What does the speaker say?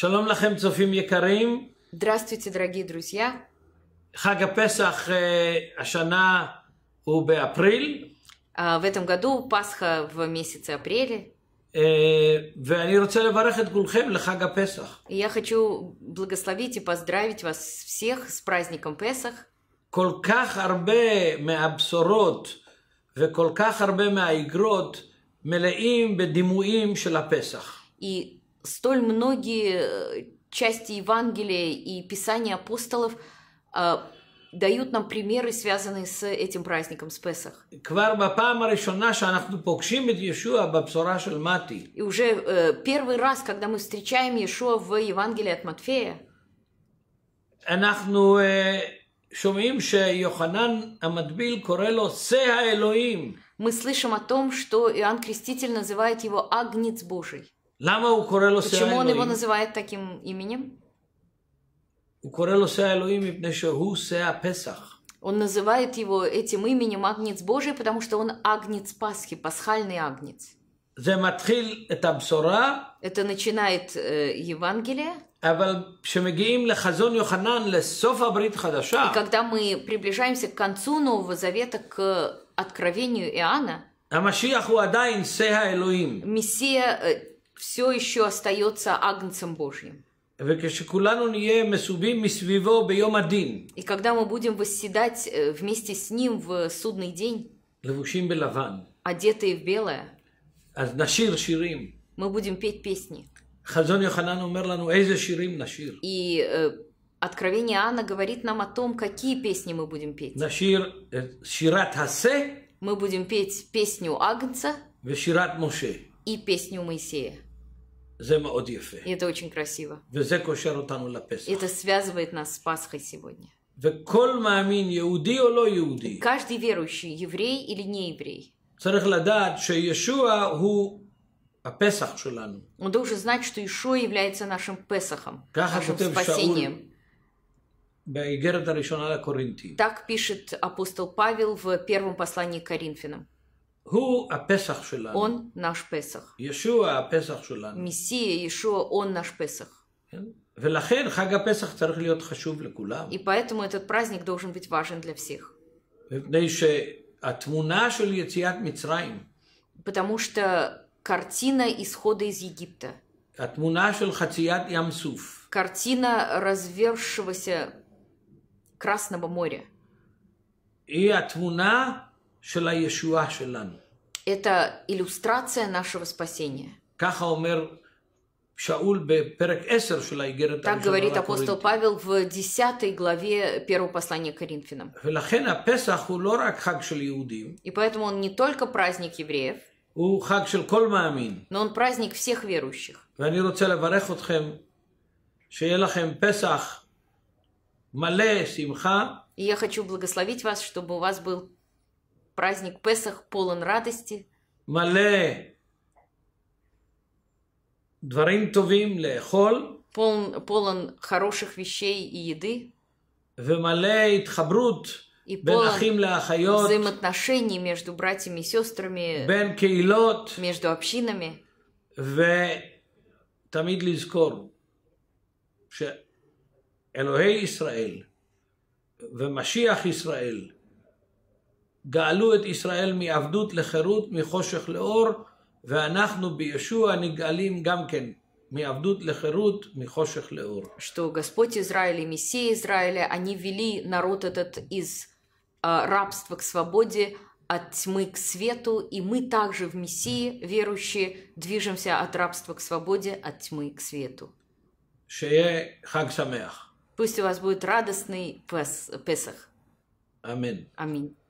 Шалом лахем, цофим якарим. Здравствуйте, дорогие друзья. Хага Песах э, Ашана Убе Апрель. А, в этом году Пасха в месяце апреля. Э, и я хочу благословить и поздравить вас всех с праздником Песах. כל כך הרבה מהבשורות וכל ме הרבה мелеим מלאים בדימויים של הפסח. И столь многие э, части Евангелия и Писания апостолов а, дают нам примеры, связанные с этим праздником, с Песах. И уже э, первый раз, когда мы встречаем Иешуа в Евангелии от Матфея, אנחנו שומעים שיוחנן המטביל קורא לו שא האלוהים. Мы слышим о том, что Иоанн Креститель называет его Агнец Божий. Почему он его называет таким именем? Он называет его этим именем Агнец Божий, потому что он Агнец Пасхи, пасхальный Агнец. Это начинает э, Евангелие. И когда мы приближаемся к концу Нового Завета, к откровению Иоанна, Мессия э, все еще остается Агнцем Божьим. И когда мы будем восседать э, вместе с Ним в судный день, одетые в белое, мы будем петь песни. И э, Откровение Анна говорит нам о том, какие песни мы будем петь. Э, мы будем петь песню Агнца и песню Моисея это очень красиво. Это связывает нас с Пасхой сегодня. Каждый верующий, еврей или не еврей, он должен знать, что Ишо является нашим Песахом, нашим спасением. Так пишет апостол Павел в первом послании к Коринфянам. Он наш Песах. Мессия Иешуа он наш Песах. И поэтому этот праздник должен быть важен для всех. Потому что картина исхода из Египта. Картина развершегося Красного моря. И התמונה это иллюстрация нашего спасения. Так говорит апостол Павел в 10 главе первого послания к Коринфянам. И поэтому он не только праздник евреев, но он праздник всех верующих. И я хочу благословить вас, чтобы у вас был Праздник Песах полон радости. Мале. Дворим товим лехол. Полон, полон хороших вещей и еды. Вемале хабрут. И полон взаимоотношений между братьями и сестрами. Бен кейлот. Между общинами. ותמיד לזכור שאלוהי ישראל ומשיח ישראל גאלו את ישראל מעבדות לחירות, מחושך לאור, ואנחנו בישוע נגאלים גם כן Что Господь Израиль и Мессия Израиля, они вели народ этот из э, рабства к свободе, от тьмы к свету, и мы также в Мессии, верующие, движемся от рабства к свободе, от тьмы к свету. Пусть у вас будет радостный пес Песах. Аминь. Аминь.